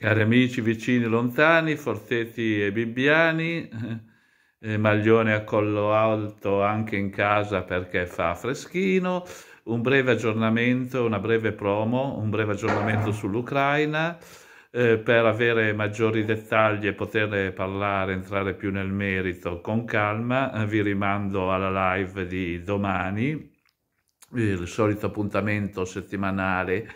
Cari amici vicini lontani, forzetti e bibbiani, eh, maglione a collo alto anche in casa perché fa freschino, un breve aggiornamento, una breve promo, un breve aggiornamento sull'Ucraina, eh, per avere maggiori dettagli e poter parlare, entrare più nel merito con calma, eh, vi rimando alla live di domani, il solito appuntamento settimanale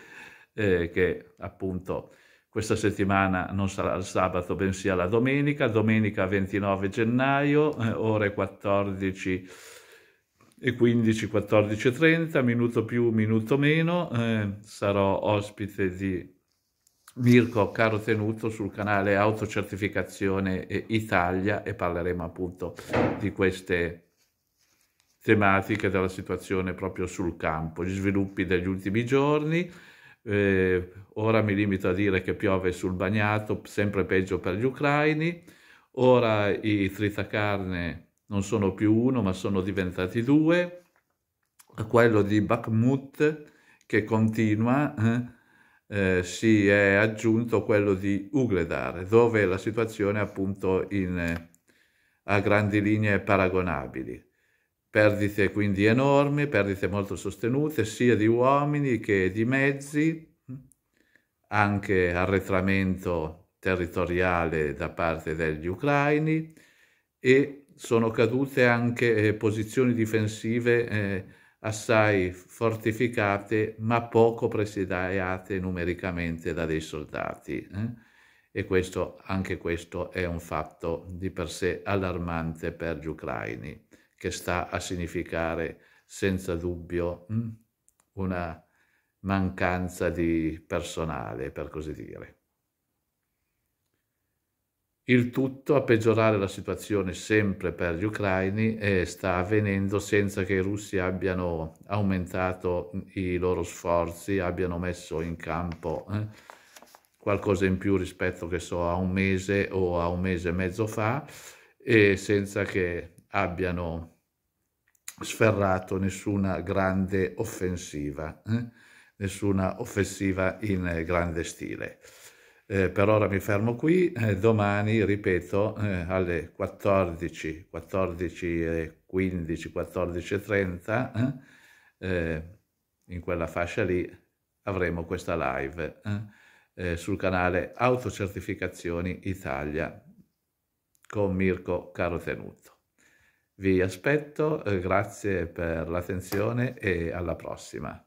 eh, che appunto questa settimana non sarà il sabato bensì la domenica, domenica 29 gennaio, eh, ore 14 e 15, 14 e 30, minuto più, minuto meno, eh, sarò ospite di Mirko Caro Tenuto sul canale Autocertificazione Italia e parleremo appunto di queste tematiche della situazione proprio sul campo, gli sviluppi degli ultimi giorni, eh, ora mi limito a dire che piove sul bagnato, sempre peggio per gli ucraini, ora i tritacarne non sono più uno ma sono diventati due, quello di Bakhmut che continua eh, eh si è aggiunto quello di Ugledar, dove la situazione è appunto in, eh, a grandi linee paragonabile perdite quindi enormi, perdite molto sostenute sia di uomini che di mezzi, anche arretramento territoriale da parte degli ucraini e sono cadute anche eh, posizioni difensive eh, assai fortificate ma poco presidiate numericamente da dei soldati. Eh? E questo, anche questo è un fatto di per sé allarmante per gli ucraini che sta a significare senza dubbio mm, una mancanza di personale, per così dire. Il tutto a peggiorare la situazione sempre per gli ucraini e sta avvenendo senza che i russi abbiano aumentato mm, i loro sforzi, abbiano messo in campo eh, qualcosa in più rispetto che so a un mese o a un mese e mezzo fa e senza che abbiano sferrato nessuna grande offensiva, eh? nessuna offensiva in eh, grande stile. Eh, per ora mi fermo qui, eh, domani, ripeto, eh, alle 14, 14 15, 14 30, in quella fascia lì avremo questa live eh, sul canale Autocertificazioni Italia con Mirko Carotenuto. Vi aspetto, eh, grazie per l'attenzione e alla prossima.